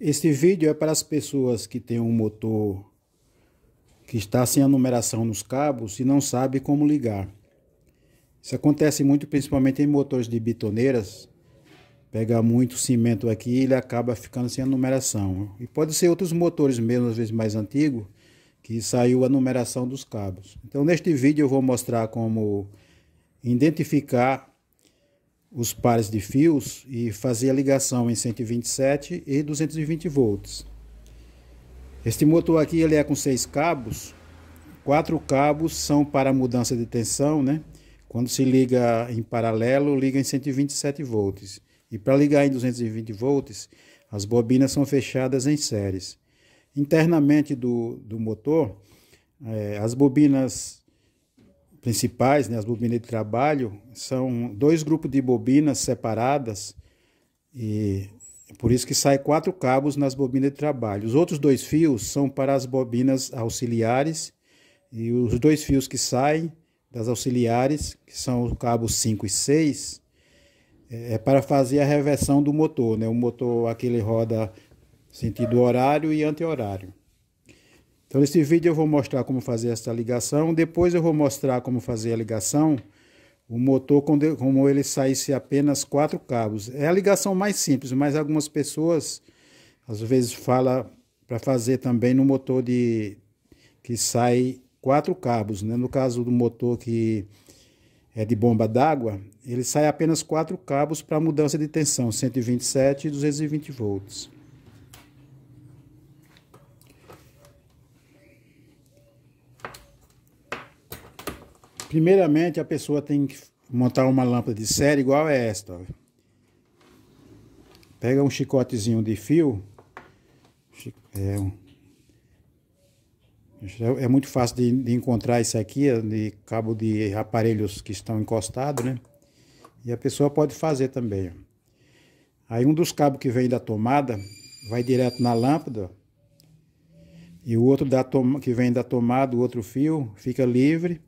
Este vídeo é para as pessoas que têm um motor que está sem a numeração nos cabos e não sabe como ligar. Isso acontece muito principalmente em motores de bitoneiras. Pega muito cimento aqui e ele acaba ficando sem a numeração. E pode ser outros motores mesmo, às vezes mais antigo, que saiu a numeração dos cabos. Então neste vídeo eu vou mostrar como identificar os pares de fios e fazia ligação em 127 e 220 volts. Este motor aqui ele é com seis cabos, quatro cabos são para mudança de tensão, né? Quando se liga em paralelo, liga em 127 volts. E para ligar em 220 volts, as bobinas são fechadas em séries. Internamente do, do motor, é, as bobinas principais, né, as bobinas de trabalho, são dois grupos de bobinas separadas e por isso que sai quatro cabos nas bobinas de trabalho. Os outros dois fios são para as bobinas auxiliares e os dois fios que saem das auxiliares, que são os cabos 5 e 6, é, é para fazer a reversão do motor, né? O motor aquele roda sentido horário e anti-horário. Então, nesse vídeo eu vou mostrar como fazer essa ligação. Depois eu vou mostrar como fazer a ligação, o motor, como ele saísse apenas quatro cabos. É a ligação mais simples, mas algumas pessoas, às vezes, fala para fazer também no motor de que sai quatro cabos. Né? No caso do motor que é de bomba d'água, ele sai apenas quatro cabos para mudança de tensão, 127 e 220 volts. Primeiramente, a pessoa tem que montar uma lâmpada de série igual a esta. Pega um chicotezinho de fio. É, é muito fácil de, de, encontrar isso aqui, de cabo de aparelhos que estão encostados, né? E a pessoa pode fazer também. Aí um dos cabos que vem da tomada vai direto na lâmpada. E o outro da que vem da tomada, o outro fio, fica livre.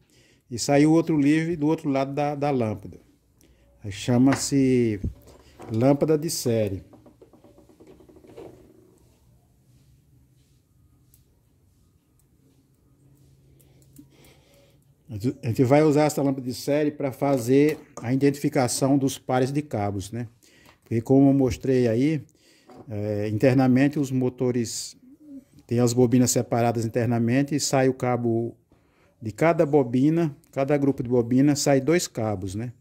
E saiu outro livro do outro lado da, da lâmpada. Chama-se Lâmpada de Série. A gente vai usar essa lâmpada de série para fazer a identificação dos pares de cabos, né? Porque como eu mostrei aí, é, internamente os motores têm as bobinas separadas internamente e sai o cabo de cada bobina, cada grupo de bobina, sai dois cabos, né?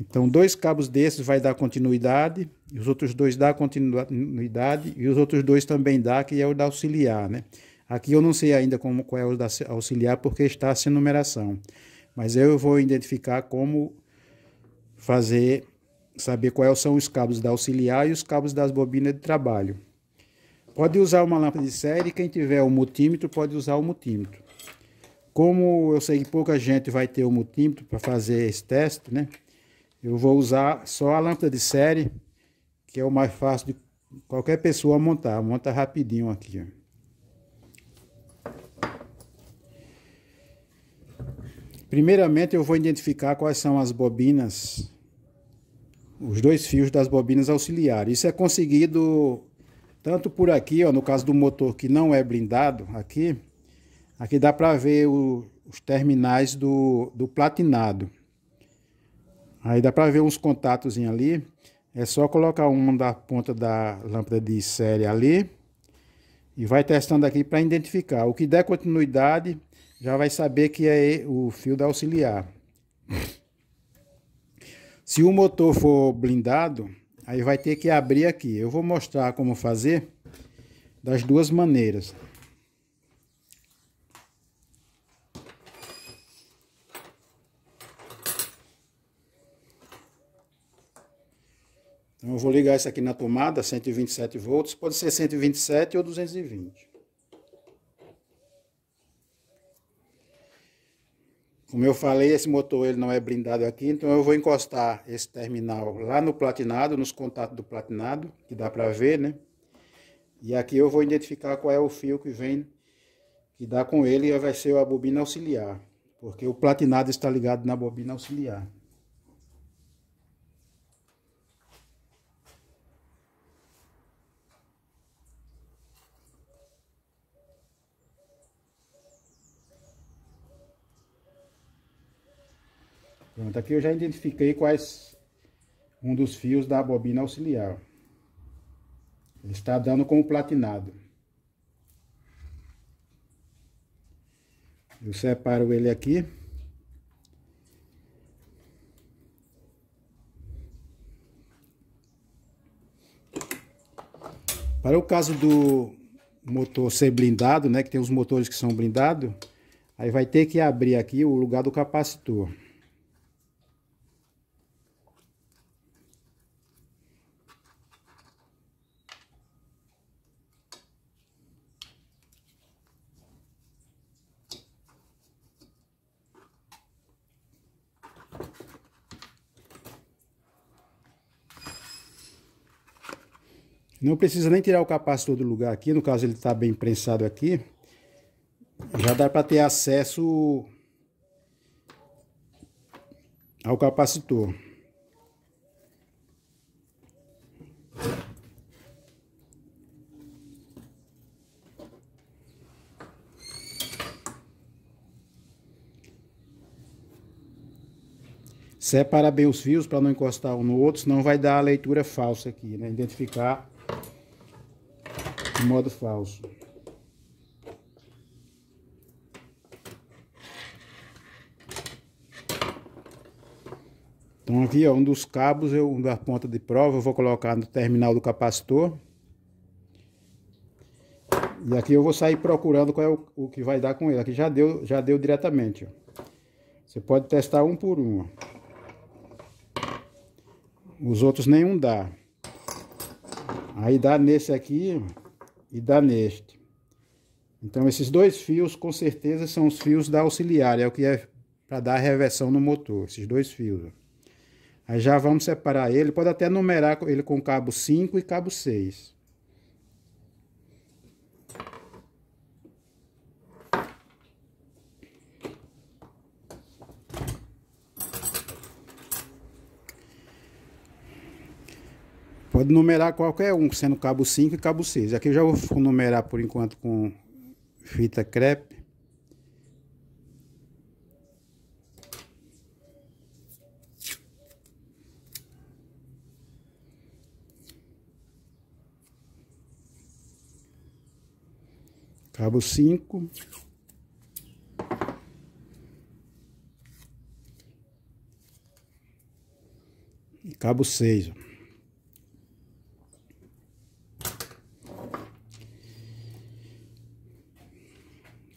Então, dois cabos desses vai dar continuidade, e os outros dois dá continuidade, e os outros dois também dá, que é o da auxiliar, né? Aqui eu não sei ainda como, qual é o da auxiliar, porque está sem numeração. Mas eu vou identificar como fazer, saber quais são os cabos da auxiliar e os cabos das bobinas de trabalho. Pode usar uma lâmpada de série, quem tiver o multímetro pode usar o multímetro. Como eu sei que pouca gente vai ter o multímetro para fazer esse teste, né? Eu vou usar só a lâmpada de série, que é o mais fácil de qualquer pessoa montar. Monta rapidinho aqui, ó. Primeiramente eu vou identificar quais são as bobinas, os dois fios das bobinas auxiliares. Isso é conseguido tanto por aqui, ó, no caso do motor que não é blindado, aqui, aqui dá para ver o, os terminais do, do platinado. Aí dá para ver uns contatos ali. É só colocar uma da ponta da lâmpada de série ali e vai testando aqui para identificar. O que der continuidade, já vai saber que é o fio da auxiliar. Se o motor for blindado, Aí vai ter que abrir aqui. Eu vou mostrar como fazer das duas maneiras. Então eu vou ligar isso aqui na tomada, 127 volts, pode ser 127 ou 220. Como eu falei, esse motor ele não é blindado aqui, então eu vou encostar esse terminal lá no platinado, nos contatos do platinado, que dá para ver, né? E aqui eu vou identificar qual é o fio que vem, que dá com ele, e vai ser a bobina auxiliar, porque o platinado está ligado na bobina auxiliar. Pronto, aqui eu já identifiquei quais um dos fios da bobina auxiliar. Ele está dando como platinado. Eu separo ele aqui. Para o caso do motor ser blindado, né, que tem os motores que são blindados, aí vai ter que abrir aqui o lugar do capacitor. Não precisa nem tirar o capacitor do lugar aqui, no caso ele está bem prensado aqui. Já dá para ter acesso ao capacitor. Separa bem os fios para não encostar um no outro, senão vai dar a leitura falsa aqui, né? Identificar de modo falso. Então aqui, ó, um dos cabos, eu, um da ponta de prova, eu vou colocar no terminal do capacitor. E aqui eu vou sair procurando qual é o, o que vai dar com ele. Aqui já deu, já deu diretamente, ó. Você pode testar um por um, ó. Os outros nenhum dá. Aí dá nesse aqui, e dá neste. Então, esses dois fios, com certeza, são os fios da auxiliar, é o que é para dar reversão no motor, esses dois fios. Aí já vamos separar ele, pode até numerar ele com cabo 5 e cabo 6. Pode numerar qualquer um, sendo cabo 5 e cabo 6. Aqui eu já vou numerar por enquanto com fita crepe. cabo 5. E cabo 6.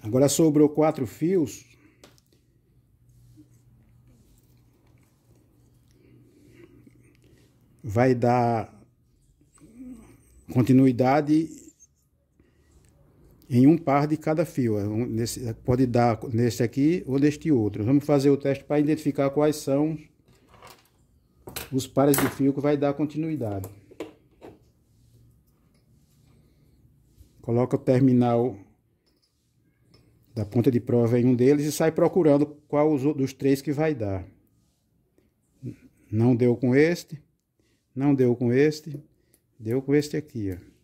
Agora sobrou quatro fios. Vai dar continuidade em um par de cada fio. É nesse, pode dar nesse aqui ou neste outro. Vamos fazer o teste para identificar quais são os pares de fio que vai dar continuidade. Coloca o terminal da ponta de prova em um deles e sai procurando qual dos três que vai dar. Não deu com este, não deu com este, deu com este aqui, ó.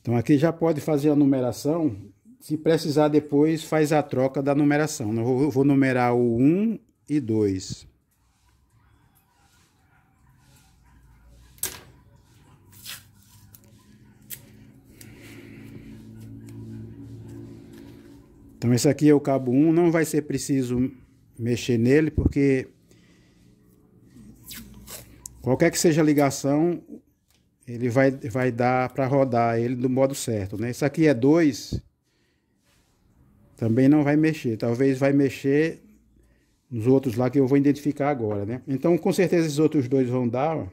Então aqui já pode fazer a numeração se precisar depois, faz a troca da numeração. Né? Eu vou numerar o 1 e 2. Então esse aqui é o cabo 1, não vai ser preciso mexer nele, porque qualquer que seja a ligação, ele vai, vai dar para rodar ele do modo certo, né? Esse aqui é 2, também não vai mexer. Talvez vai mexer nos outros lá que eu vou identificar agora, né? Então, com certeza esses outros dois vão dar, ó.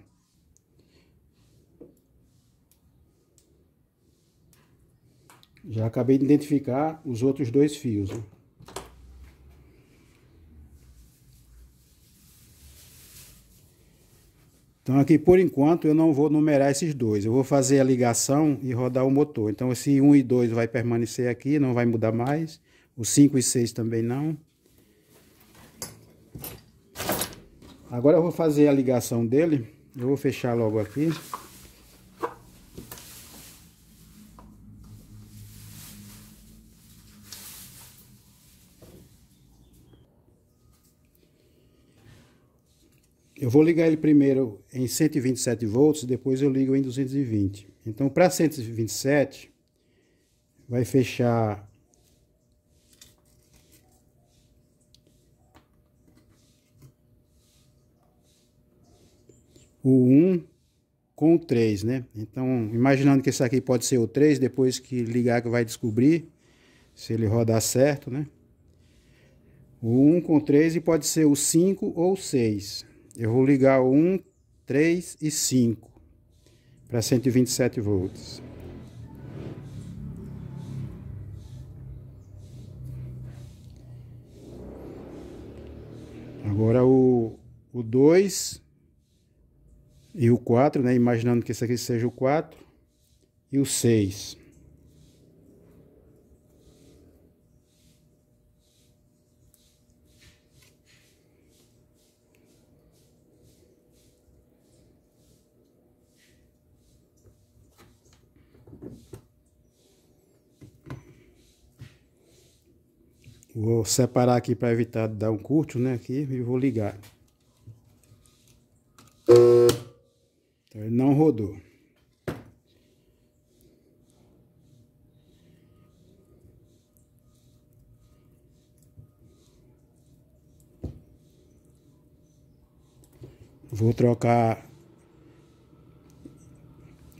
Já acabei de identificar os outros dois fios. Então aqui por enquanto eu não vou numerar esses dois, eu vou fazer a ligação e rodar o motor. Então esse 1 e 2 vai permanecer aqui, não vai mudar mais. O 5 e 6 também não. Agora eu vou fazer a ligação dele. Eu vou fechar logo aqui. Eu vou ligar ele primeiro em 127 volts, depois eu ligo em 220. Então, para 127, vai fechar o 1 com o 3, né? Então, imaginando que esse aqui pode ser o 3, depois que ligar que vai descobrir se ele rodar certo, né? O 1 com 3 e pode ser o 5 ou o 6. Eu vou ligar o 1, 3 e 5 para 127 volts. Agora o, o 2 e o 4, né? Imaginando que esse aqui seja o 4 e o 6. Vou separar aqui para evitar dar um curto, né? Aqui e vou ligar. Então, ele não rodou. Vou trocar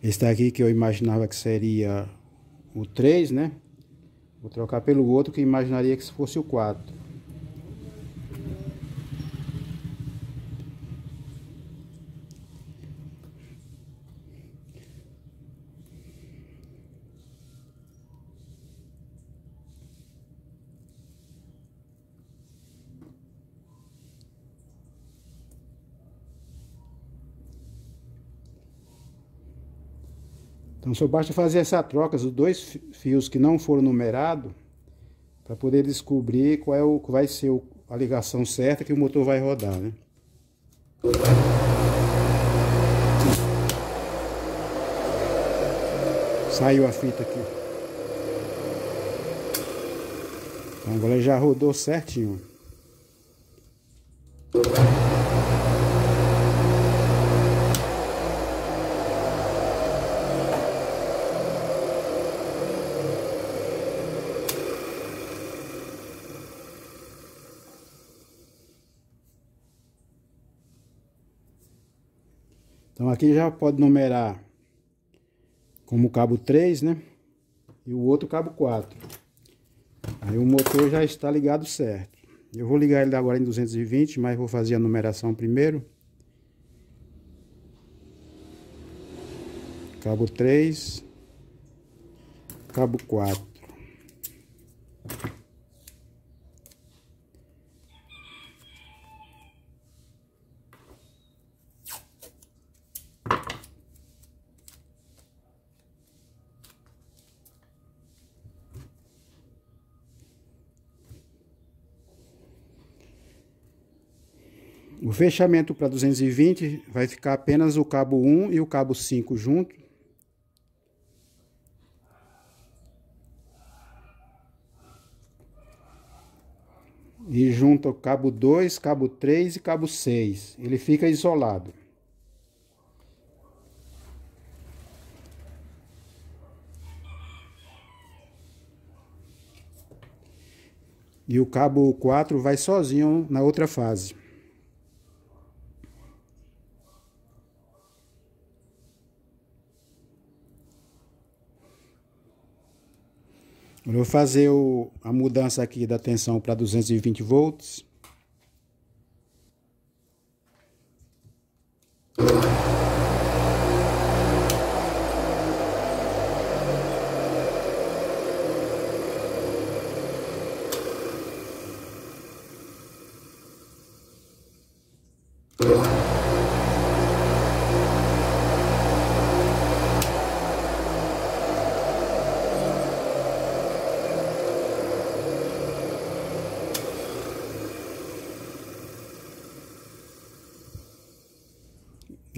este aqui que eu imaginava que seria o 3, né? Vou trocar pelo outro que imaginaria que fosse o 4. Então só basta fazer essa troca dos dois fios que não foram numerados para poder descobrir qual é o que vai ser a ligação certa que o motor vai rodar, né? Saiu a fita aqui. Então agora já rodou certinho. Então aqui já pode numerar como cabo 3, né? E o outro cabo 4. Aí o motor já está ligado certo. Eu vou ligar ele agora em 220, mas vou fazer a numeração primeiro. Cabo 3, cabo 4. O fechamento para 220 vai ficar apenas o cabo 1 e o cabo 5 junto. E junto cabo 2, cabo 3 e cabo 6. Ele fica isolado. E o cabo 4 vai sozinho na outra fase. vou fazer o, a mudança aqui da tensão para 220 volts.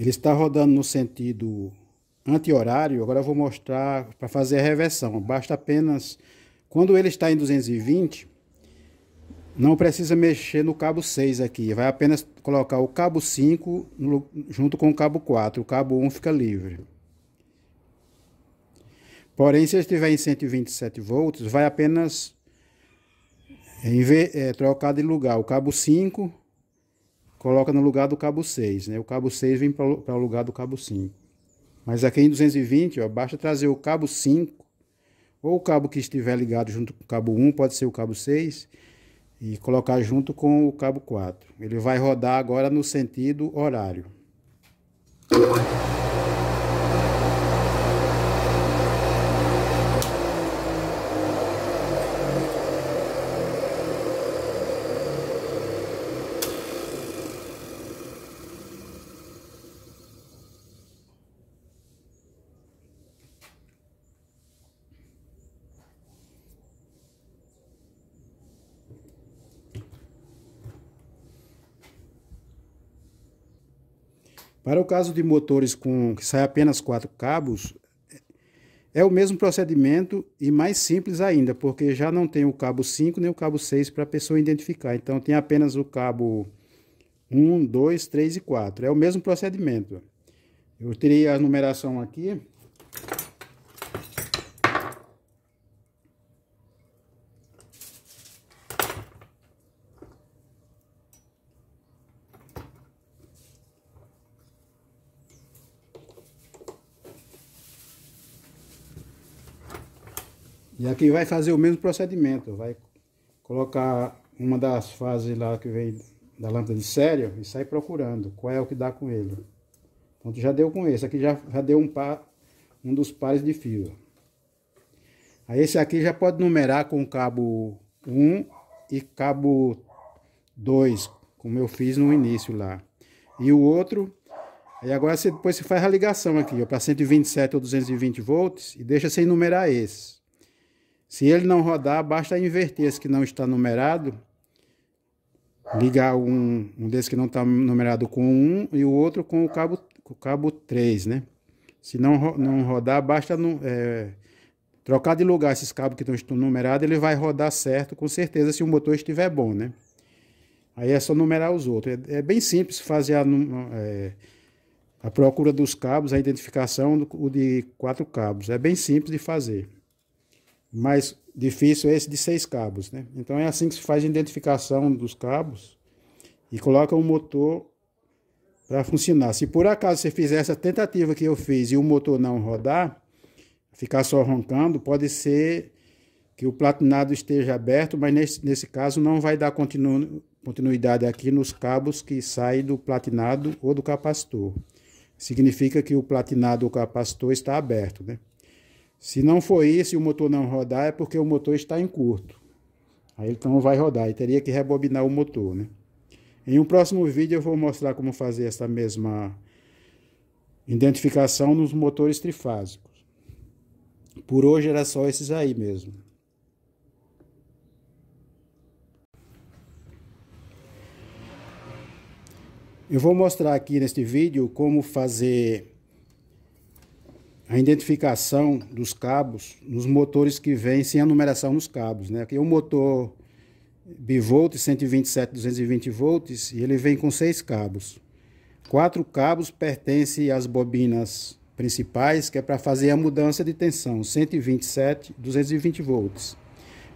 Ele está rodando no sentido anti-horário. Agora eu vou mostrar para fazer a reversão. Basta apenas, quando ele está em 220, não precisa mexer no cabo 6 aqui. Vai apenas colocar o cabo 5 no, junto com o cabo 4. O cabo 1 fica livre. Porém, se ele estiver em 127 volts, vai apenas em é, trocar de lugar o cabo 5 coloca no lugar do cabo 6, né? O cabo 6 vem para o lugar do cabo 5. Mas aqui em 220, ó, basta trazer o cabo 5 ou o cabo que estiver ligado junto com o cabo 1, pode ser o cabo 6, e colocar junto com o cabo 4. Ele vai rodar agora no sentido horário. Para o caso de motores com que sai apenas quatro cabos, é, é o mesmo procedimento e mais simples ainda, porque já não tem o cabo 5 nem o cabo 6 para a pessoa identificar. Então tem apenas o cabo 1, 2, 3 e 4. É o mesmo procedimento. Eu tirei a numeração aqui E aqui vai fazer o mesmo procedimento, vai colocar uma das fases lá que vem da lâmpada de sério e sai procurando qual é o que dá com ele. Então já deu com esse, aqui já, já deu um, par, um dos pares de fio. Aí esse aqui já pode numerar com cabo 1 e cabo 2, como eu fiz no início lá. E o outro, aí agora você, depois você faz a ligação aqui, para 127 ou 220 volts e deixa sem numerar esse. Se ele não rodar, basta inverter esse que não está numerado, ligar um, um desse que não está numerado com um e o outro com o cabo, com o cabo 3, né? Se não, não rodar, basta no, é, trocar de lugar esses cabos que estão numerados, ele vai rodar certo, com certeza, se o motor estiver bom, né? Aí é só numerar os outros. É, é bem simples fazer a, é, a procura dos cabos, a identificação do, de quatro cabos. É bem simples de fazer mais difícil é esse de seis cabos, né? Então é assim que se faz a identificação dos cabos e coloca o motor para funcionar. Se por acaso você fizer essa tentativa que eu fiz e o motor não rodar, ficar só roncando, pode ser que o platinado esteja aberto, mas nesse, nesse caso não vai dar continu, continuidade aqui nos cabos que saem do platinado ou do capacitor. Significa que o platinado ou capacitor está aberto, né? Se não for isso e o motor não rodar, é porque o motor está em curto. Aí ele então vai rodar e teria que rebobinar o motor, né? Em um próximo vídeo eu vou mostrar como fazer essa mesma identificação nos motores trifásicos. Por hoje era só esses aí mesmo. Eu vou mostrar aqui neste vídeo como fazer a identificação dos cabos nos motores que vêm sem a numeração nos cabos. Né? Aqui é um motor bivolt, 127, 220 volts, e ele vem com seis cabos. Quatro cabos pertencem às bobinas principais, que é para fazer a mudança de tensão, 127, 220 volts.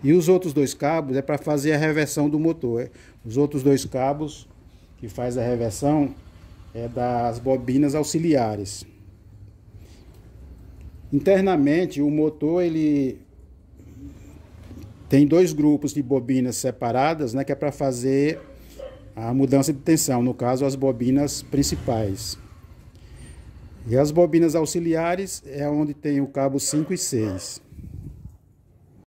E os outros dois cabos é para fazer a reversão do motor. Os outros dois cabos que faz a reversão é das bobinas auxiliares. Internamente, o motor ele tem dois grupos de bobinas separadas, né, que é para fazer a mudança de tensão, no caso as bobinas principais. E as bobinas auxiliares é onde tem o cabo 5 e 6.